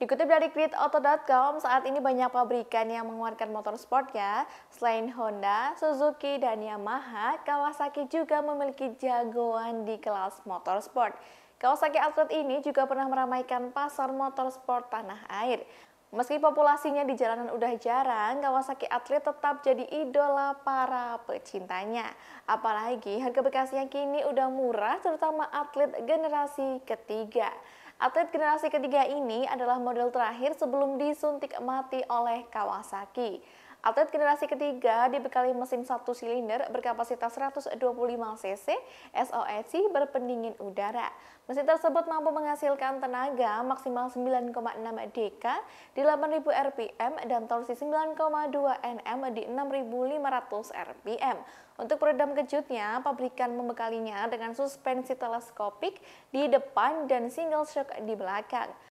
Dikutip dari gridauto.com, saat ini banyak pabrikan yang mengeluarkan motor sport ya. Selain Honda, Suzuki, dan Yamaha, Kawasaki juga memiliki jagoan di kelas motor sport. Kawasaki Outlet ini juga pernah meramaikan pasar motor sport tanah air. Meski populasinya di jalanan udah jarang, Kawasaki Atlet tetap jadi idola para pecintanya. Apalagi harga bekasnya kini udah murah, terutama atlet generasi ketiga. Atlet generasi ketiga ini adalah model terakhir sebelum disuntik mati oleh Kawasaki. Atlet generasi ketiga dibekali mesin satu silinder berkapasitas 125 cc SOHC berpendingin udara. Mesin tersebut mampu menghasilkan tenaga maksimal 9,6 dk di 8000 rpm dan torsi 9,2 nm di 6500 rpm. Untuk peredam kejutnya, pabrikan membekalinya dengan suspensi teleskopik di depan dan single shock di belakang.